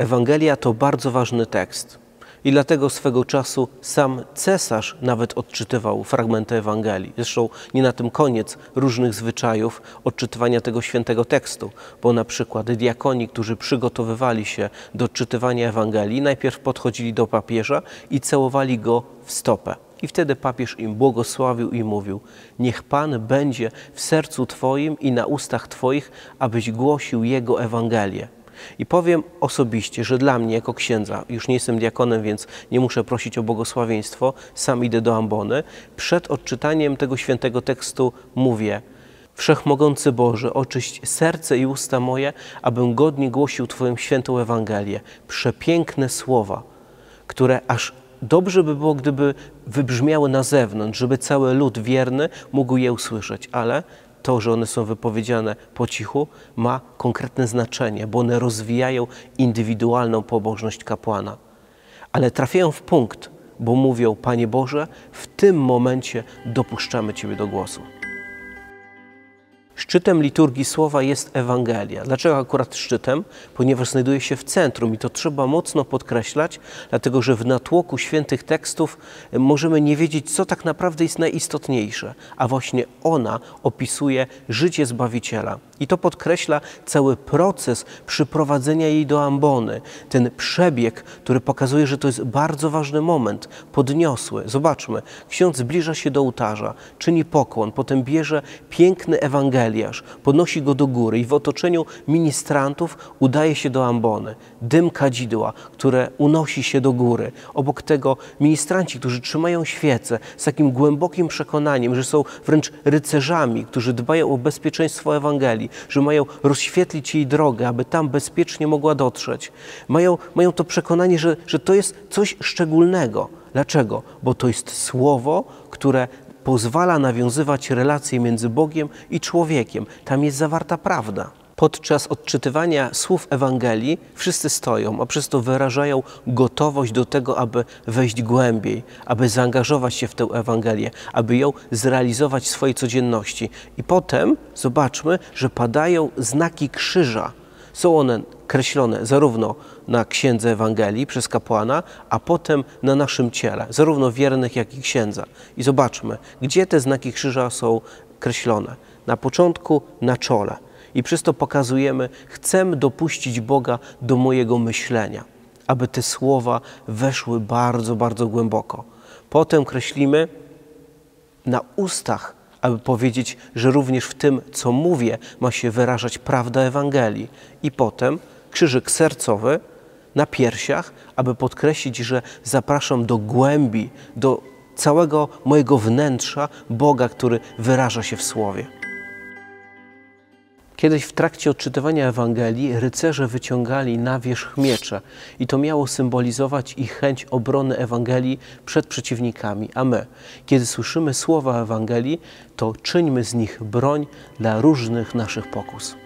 Ewangelia to bardzo ważny tekst i dlatego swego czasu sam cesarz nawet odczytywał fragmenty Ewangelii. Zresztą nie na tym koniec różnych zwyczajów odczytywania tego świętego tekstu, bo na przykład diakoni, którzy przygotowywali się do odczytywania Ewangelii, najpierw podchodzili do papieża i całowali go w stopę. I wtedy papież im błogosławił i mówił: Niech Pan będzie w sercu Twoim i na ustach Twoich, abyś głosił Jego Ewangelię i powiem osobiście, że dla mnie jako księdza, już nie jestem diakonem, więc nie muszę prosić o błogosławieństwo, sam idę do ambony. Przed odczytaniem tego świętego tekstu mówię, Wszechmogący Boże, oczyść serce i usta moje, abym godnie głosił Twoją świętą Ewangelię. Przepiękne słowa, które aż dobrze by było, gdyby wybrzmiały na zewnątrz, żeby cały lud wierny mógł je usłyszeć, ale to, że one są wypowiedziane po cichu, ma konkretne znaczenie, bo one rozwijają indywidualną pobożność kapłana. Ale trafiają w punkt, bo mówią: Panie Boże, w tym momencie dopuszczamy Ciebie do głosu. Szczytem liturgii słowa jest Ewangelia. Dlaczego akurat szczytem? Ponieważ znajduje się w centrum i to trzeba mocno podkreślać, dlatego że w natłoku świętych tekstów e, możemy nie wiedzieć, co tak naprawdę jest najistotniejsze, a właśnie ona opisuje życie Zbawiciela. I to podkreśla cały proces przyprowadzenia jej do ambony, ten przebieg, który pokazuje, że to jest bardzo ważny moment, podniosły. Zobaczmy, ksiądz zbliża się do ołtarza, czyni pokłon, potem bierze piękny Ewangelia. Eliasz, podnosi go do góry i w otoczeniu ministrantów udaje się do ambony. Dym kadzidła, które unosi się do góry. Obok tego ministranci, którzy trzymają świece z takim głębokim przekonaniem, że są wręcz rycerzami, którzy dbają o bezpieczeństwo Ewangelii, że mają rozświetlić jej drogę, aby tam bezpiecznie mogła dotrzeć. Mają, mają to przekonanie, że, że to jest coś szczególnego. Dlaczego? Bo to jest słowo, które pozwala nawiązywać relacje między Bogiem i człowiekiem. Tam jest zawarta prawda. Podczas odczytywania słów Ewangelii wszyscy stoją, a przez to wyrażają gotowość do tego, aby wejść głębiej, aby zaangażować się w tę Ewangelię, aby ją zrealizować w swojej codzienności. I potem zobaczmy, że padają znaki krzyża są one kreślone zarówno na księdze Ewangelii przez kapłana, a potem na naszym ciele, zarówno wiernych, jak i księdza. I zobaczmy, gdzie te znaki krzyża są kreślone. Na początku na czole. I przez to pokazujemy, chcę dopuścić Boga do mojego myślenia, aby te słowa weszły bardzo, bardzo głęboko. Potem kreślimy na ustach aby powiedzieć, że również w tym, co mówię, ma się wyrażać prawda Ewangelii. I potem krzyżyk sercowy na piersiach, aby podkreślić, że zapraszam do głębi, do całego mojego wnętrza Boga, który wyraża się w słowie. Kiedyś w trakcie odczytywania Ewangelii rycerze wyciągali na wierzch miecze i to miało symbolizować ich chęć obrony Ewangelii przed przeciwnikami. A my, kiedy słyszymy słowa Ewangelii, to czyńmy z nich broń dla różnych naszych pokus.